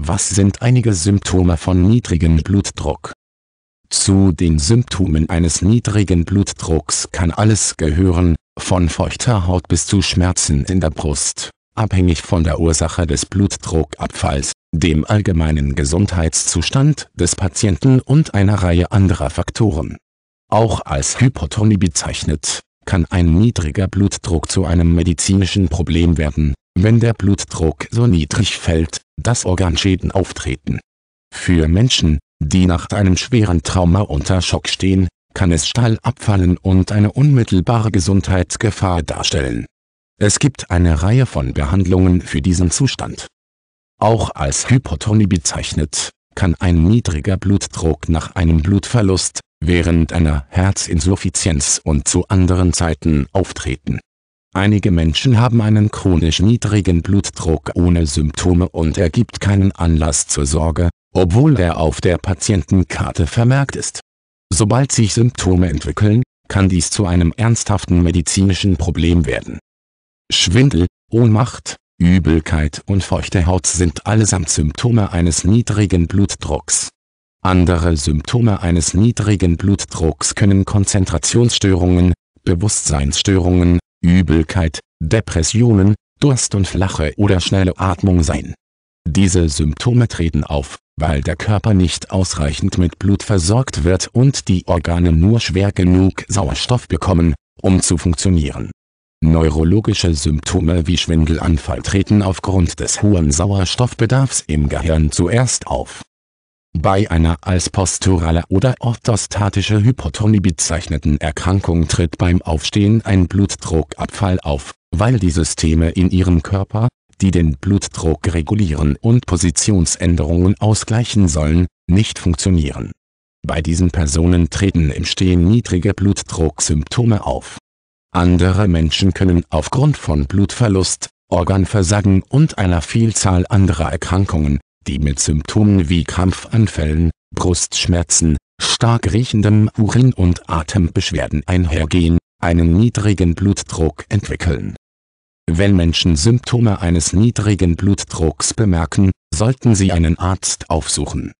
Was sind einige Symptome von niedrigem Blutdruck? Zu den Symptomen eines niedrigen Blutdrucks kann alles gehören, von feuchter Haut bis zu Schmerzen in der Brust, abhängig von der Ursache des Blutdruckabfalls, dem allgemeinen Gesundheitszustand des Patienten und einer Reihe anderer Faktoren. Auch als Hypotonie bezeichnet, kann ein niedriger Blutdruck zu einem medizinischen Problem werden wenn der Blutdruck so niedrig fällt, dass Organschäden auftreten. Für Menschen, die nach einem schweren Trauma unter Schock stehen, kann es steil abfallen und eine unmittelbare Gesundheitsgefahr darstellen. Es gibt eine Reihe von Behandlungen für diesen Zustand. Auch als Hypotonie bezeichnet, kann ein niedriger Blutdruck nach einem Blutverlust, während einer Herzinsuffizienz und zu anderen Zeiten auftreten. Einige Menschen haben einen chronisch niedrigen Blutdruck ohne Symptome und er gibt keinen Anlass zur Sorge, obwohl er auf der Patientenkarte vermerkt ist. Sobald sich Symptome entwickeln, kann dies zu einem ernsthaften medizinischen Problem werden. Schwindel, Ohnmacht, Übelkeit und feuchte Haut sind allesamt Symptome eines niedrigen Blutdrucks. Andere Symptome eines niedrigen Blutdrucks können Konzentrationsstörungen, Bewusstseinsstörungen, Übelkeit, Depressionen, Durst und flache oder schnelle Atmung sein. Diese Symptome treten auf, weil der Körper nicht ausreichend mit Blut versorgt wird und die Organe nur schwer genug Sauerstoff bekommen, um zu funktionieren. Neurologische Symptome wie Schwindelanfall treten aufgrund des hohen Sauerstoffbedarfs im Gehirn zuerst auf bei einer als posturale oder orthostatische Hypotonie bezeichneten Erkrankung tritt beim Aufstehen ein Blutdruckabfall auf, weil die Systeme in ihrem Körper, die den Blutdruck regulieren und Positionsänderungen ausgleichen sollen, nicht funktionieren. Bei diesen Personen treten im Stehen niedrige Blutdrucksymptome auf. Andere Menschen können aufgrund von Blutverlust, Organversagen und einer Vielzahl anderer Erkrankungen die mit Symptomen wie Krampfanfällen, Brustschmerzen, stark riechendem Urin und Atembeschwerden einhergehen, einen niedrigen Blutdruck entwickeln. Wenn Menschen Symptome eines niedrigen Blutdrucks bemerken, sollten sie einen Arzt aufsuchen.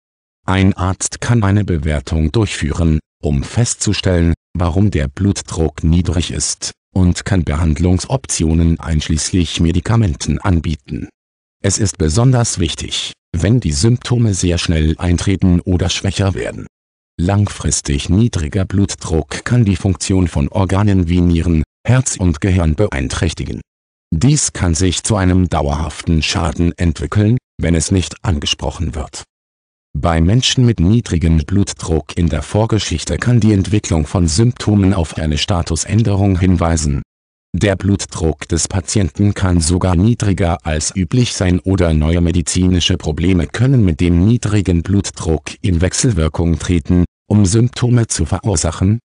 Ein Arzt kann eine Bewertung durchführen, um festzustellen, warum der Blutdruck niedrig ist, und kann Behandlungsoptionen einschließlich Medikamenten anbieten. Es ist besonders wichtig, wenn die Symptome sehr schnell eintreten oder schwächer werden. Langfristig niedriger Blutdruck kann die Funktion von Organen wie Nieren, Herz und Gehirn beeinträchtigen. Dies kann sich zu einem dauerhaften Schaden entwickeln, wenn es nicht angesprochen wird. Bei Menschen mit niedrigem Blutdruck in der Vorgeschichte kann die Entwicklung von Symptomen auf eine Statusänderung hinweisen der Blutdruck des Patienten kann sogar niedriger als üblich sein oder neue medizinische Probleme können mit dem niedrigen Blutdruck in Wechselwirkung treten, um Symptome zu verursachen